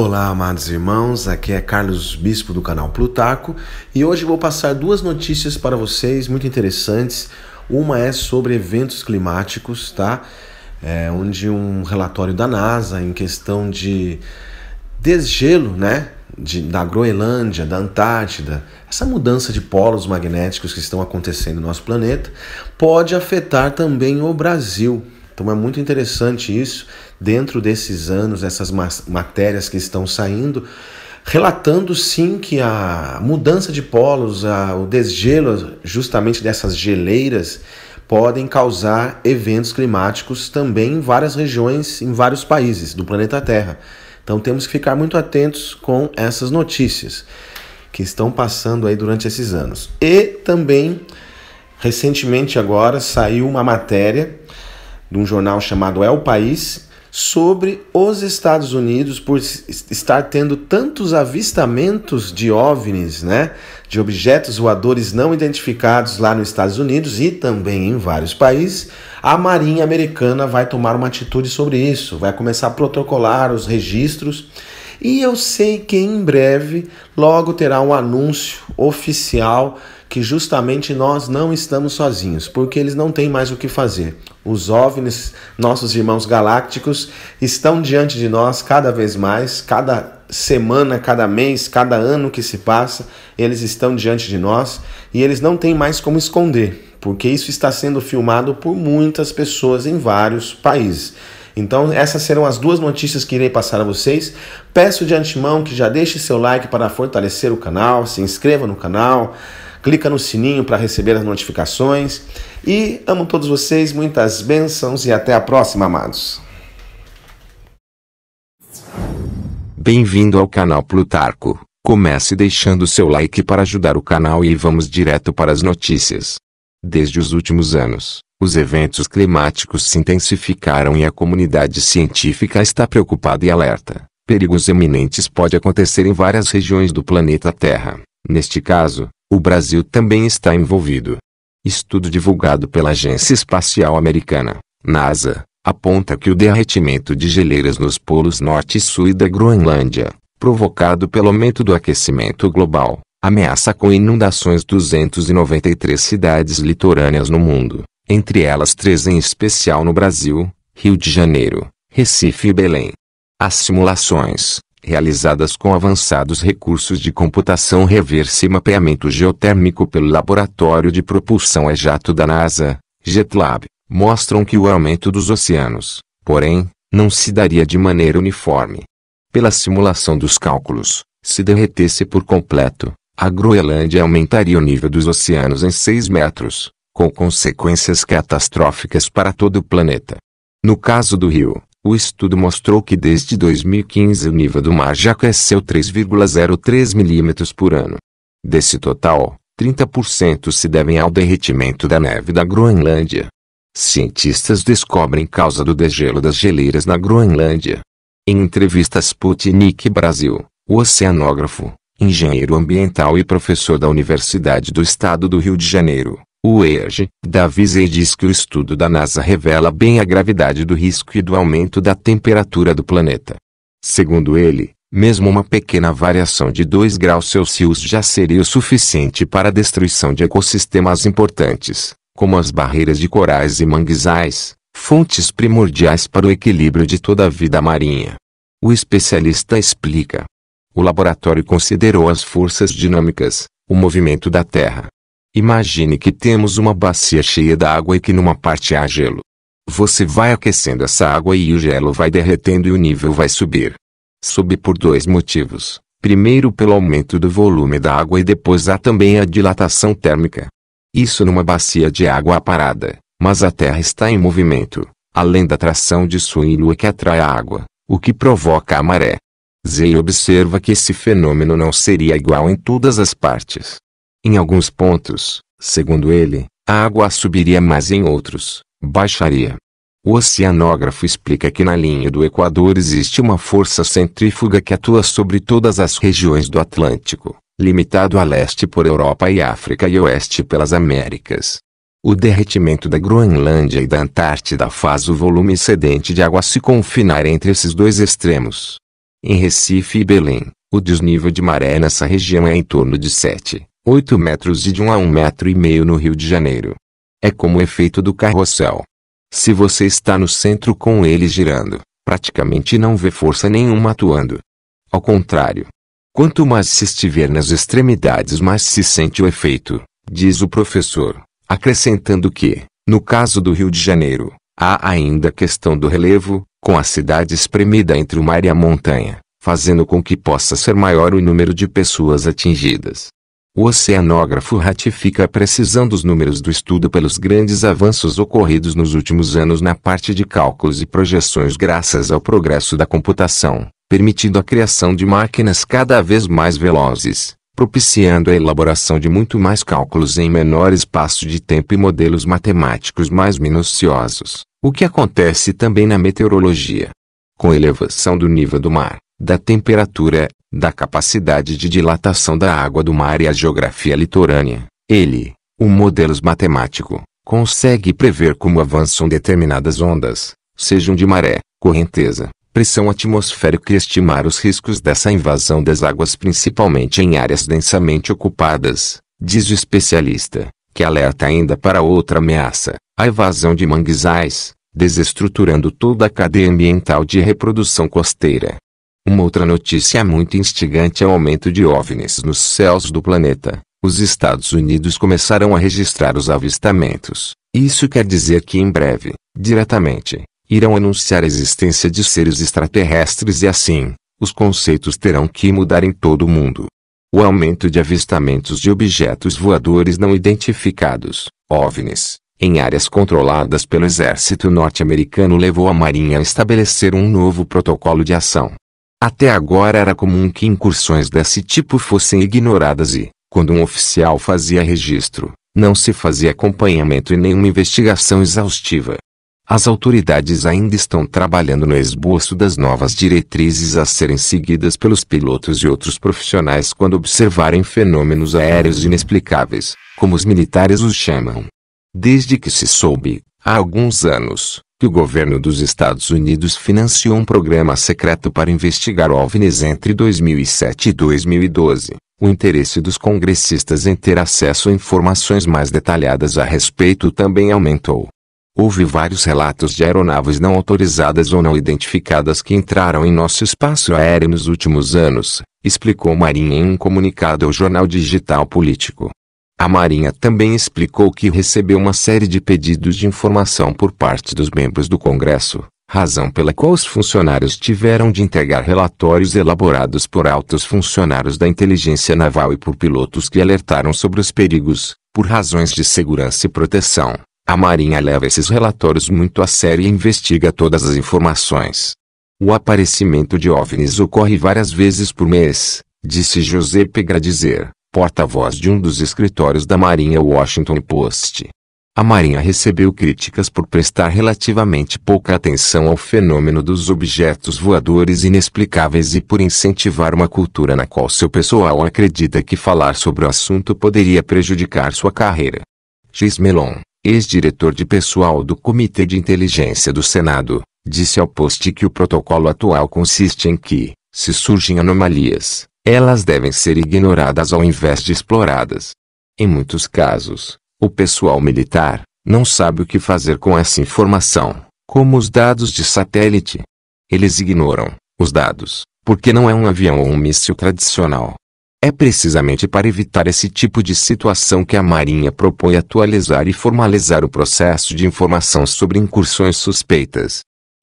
Olá, amados irmãos, aqui é Carlos Bispo do canal Plutarco e hoje vou passar duas notícias para vocês muito interessantes. Uma é sobre eventos climáticos, tá? É, onde um relatório da NASA em questão de desgelo, né? De, da Groenlândia, da Antártida, essa mudança de polos magnéticos que estão acontecendo no nosso planeta pode afetar também o Brasil, então é muito interessante isso, dentro desses anos, essas matérias que estão saindo, relatando sim que a mudança de polos, a, o desgelo justamente dessas geleiras, podem causar eventos climáticos também em várias regiões, em vários países do planeta Terra. Então temos que ficar muito atentos com essas notícias que estão passando aí durante esses anos. E também recentemente agora saiu uma matéria de um jornal chamado É o País sobre os Estados Unidos por estar tendo tantos avistamentos de OVNIs, né, de objetos voadores não identificados lá nos Estados Unidos e também em vários países, a Marinha Americana vai tomar uma atitude sobre isso, vai começar a protocolar os registros. E eu sei que em breve logo terá um anúncio oficial que justamente nós não estamos sozinhos, porque eles não têm mais o que fazer. Os OVNIs, nossos irmãos galácticos, estão diante de nós cada vez mais, cada semana, cada mês, cada ano que se passa, eles estão diante de nós e eles não têm mais como esconder, porque isso está sendo filmado por muitas pessoas em vários países. Então, essas serão as duas notícias que irei passar a vocês. Peço de antemão que já deixe seu like para fortalecer o canal, se inscreva no canal, clica no sininho para receber as notificações. E amo todos vocês, muitas bênçãos e até a próxima, amados. Bem-vindo ao canal Plutarco. Comece deixando seu like para ajudar o canal e vamos direto para as notícias. Desde os últimos anos, os eventos climáticos se intensificaram e a comunidade científica está preocupada e alerta. Perigos eminentes pode acontecer em várias regiões do planeta Terra. Neste caso, o Brasil também está envolvido. Estudo divulgado pela Agência Espacial Americana, NASA, aponta que o derretimento de geleiras nos polos norte e sul e da Groenlândia, provocado pelo aumento do aquecimento global, ameaça com inundações 293 cidades litorâneas no mundo, entre elas três em especial no Brasil, Rio de Janeiro, Recife e Belém. As simulações, realizadas com avançados recursos de computação reversa e mapeamento geotérmico pelo Laboratório de Propulsão a Jato da NASA, JetLab, mostram que o aumento dos oceanos, porém, não se daria de maneira uniforme. Pela simulação dos cálculos, se derretesse por completo, a Groenlândia aumentaria o nível dos oceanos em 6 metros, com consequências catastróficas para todo o planeta. No caso do rio, o estudo mostrou que desde 2015 o nível do mar já cresceu 3,03 milímetros por ano. Desse total, 30% se devem ao derretimento da neve da Groenlândia. Cientistas descobrem causa do degelo das geleiras na Groenlândia. Em entrevista a Sputnik Brasil, o oceanógrafo, engenheiro ambiental e professor da Universidade do Estado do Rio de Janeiro, o ERG, Davis e diz que o estudo da NASA revela bem a gravidade do risco e do aumento da temperatura do planeta. Segundo ele, mesmo uma pequena variação de 2 graus Celsius já seria o suficiente para a destruição de ecossistemas importantes, como as barreiras de corais e manguezais, fontes primordiais para o equilíbrio de toda a vida marinha. O especialista explica. O laboratório considerou as forças dinâmicas, o movimento da Terra, Imagine que temos uma bacia cheia d'água e que numa parte há gelo. Você vai aquecendo essa água e o gelo vai derretendo e o nível vai subir. Sobe por dois motivos. Primeiro pelo aumento do volume da água e depois há também a dilatação térmica. Isso numa bacia de água parada, mas a Terra está em movimento, além da tração de sua Lua que atrai a água, o que provoca a maré. Zei observa que esse fenômeno não seria igual em todas as partes. Em alguns pontos, segundo ele, a água subiria mais; em outros, baixaria. O oceanógrafo explica que na linha do Equador existe uma força centrífuga que atua sobre todas as regiões do Atlântico, limitado a leste por Europa e África e oeste pelas Américas. O derretimento da Groenlândia e da Antártida faz o volume excedente de água se confinar entre esses dois extremos. Em Recife e Belém, o desnível de maré nessa região é em torno de 7, 8 metros e de 1 a 1 metro e meio no Rio de Janeiro. É como o efeito do carrossel. Se você está no centro com ele girando, praticamente não vê força nenhuma atuando. Ao contrário, quanto mais se estiver nas extremidades, mais se sente o efeito, diz o professor, acrescentando que, no caso do Rio de Janeiro, há ainda a questão do relevo, com a cidade espremida entre o mar e a montanha, fazendo com que possa ser maior o número de pessoas atingidas. O oceanógrafo ratifica a precisão dos números do estudo pelos grandes avanços ocorridos nos últimos anos na parte de cálculos e projeções graças ao progresso da computação, permitindo a criação de máquinas cada vez mais velozes, propiciando a elaboração de muito mais cálculos em menor espaço de tempo e modelos matemáticos mais minuciosos, o que acontece também na meteorologia. Com elevação do nível do mar, da temperatura, da capacidade de dilatação da água do mar e a geografia litorânea. Ele, o modelo matemático, consegue prever como avançam determinadas ondas, sejam de maré, correnteza, pressão atmosférica e estimar os riscos dessa invasão das águas principalmente em áreas densamente ocupadas, diz o especialista, que alerta ainda para outra ameaça, a evasão de manguezais, desestruturando toda a cadeia ambiental de reprodução costeira. Uma outra notícia muito instigante é o aumento de OVNIs nos céus do planeta. Os Estados Unidos começaram a registrar os avistamentos. Isso quer dizer que em breve, diretamente, irão anunciar a existência de seres extraterrestres e assim, os conceitos terão que mudar em todo o mundo. O aumento de avistamentos de objetos voadores não identificados, OVNIs, em áreas controladas pelo exército norte-americano levou a Marinha a estabelecer um novo protocolo de ação. Até agora era comum que incursões desse tipo fossem ignoradas e, quando um oficial fazia registro, não se fazia acompanhamento e nenhuma investigação exaustiva. As autoridades ainda estão trabalhando no esboço das novas diretrizes a serem seguidas pelos pilotos e outros profissionais quando observarem fenômenos aéreos inexplicáveis, como os militares os chamam. Desde que se soube, há alguns anos, que o governo dos Estados Unidos financiou um programa secreto para investigar OVNIs entre 2007 e 2012. O interesse dos congressistas em ter acesso a informações mais detalhadas a respeito também aumentou. Houve vários relatos de aeronaves não autorizadas ou não identificadas que entraram em nosso espaço aéreo nos últimos anos, explicou Marinha em um comunicado ao jornal digital político. A Marinha também explicou que recebeu uma série de pedidos de informação por parte dos membros do Congresso, razão pela qual os funcionários tiveram de entregar relatórios elaborados por altos funcionários da inteligência naval e por pilotos que alertaram sobre os perigos, por razões de segurança e proteção. A Marinha leva esses relatórios muito a sério e investiga todas as informações. O aparecimento de OVNIs ocorre várias vezes por mês, disse José Pegra dizer porta-voz de um dos escritórios da Marinha Washington Post. A Marinha recebeu críticas por prestar relativamente pouca atenção ao fenômeno dos objetos voadores inexplicáveis e por incentivar uma cultura na qual seu pessoal acredita que falar sobre o assunto poderia prejudicar sua carreira. X. Melon, ex-diretor de pessoal do Comitê de Inteligência do Senado, disse ao Post que o protocolo atual consiste em que, se surgem anomalias, elas devem ser ignoradas ao invés de exploradas. Em muitos casos, o pessoal militar não sabe o que fazer com essa informação, como os dados de satélite. Eles ignoram os dados, porque não é um avião ou um míssil tradicional. É precisamente para evitar esse tipo de situação que a Marinha propõe atualizar e formalizar o processo de informação sobre incursões suspeitas.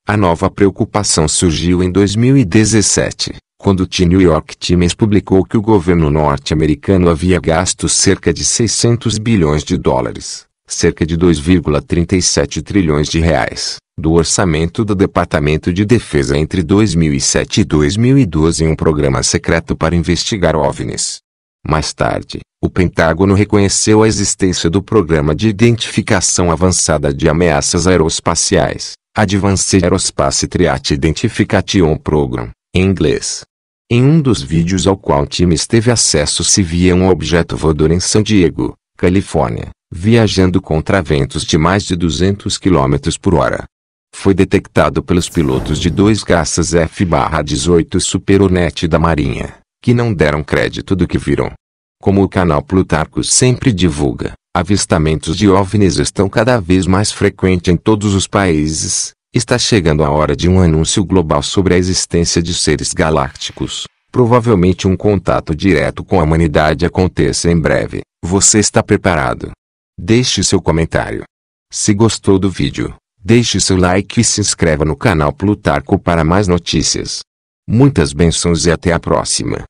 A nova preocupação surgiu em 2017, quando The New York Times publicou que o governo norte-americano havia gasto cerca de 600 bilhões de dólares, cerca de 2,37 trilhões de reais, do orçamento do Departamento de Defesa entre 2007 e 2012 em um programa secreto para investigar OVNIs. Mais tarde, o Pentágono reconheceu a existência do Programa de Identificação Avançada de Ameaças Aeroespaciais, Advanced Aerospace Triat Identification Program, em inglês. Em um dos vídeos ao qual o time teve acesso se via um objeto voador em San Diego, Califórnia, viajando contra ventos de mais de 200 km por hora. Foi detectado pelos pilotos de dois caças F-18 Super Hornet da Marinha, que não deram crédito do que viram. Como o canal Plutarco sempre divulga, avistamentos de OVNIs estão cada vez mais frequentes em todos os países, Está chegando a hora de um anúncio global sobre a existência de seres galácticos. Provavelmente um contato direto com a humanidade aconteça em breve. Você está preparado? Deixe seu comentário. Se gostou do vídeo, deixe seu like e se inscreva no canal Plutarco para mais notícias. Muitas bênçãos e até a próxima.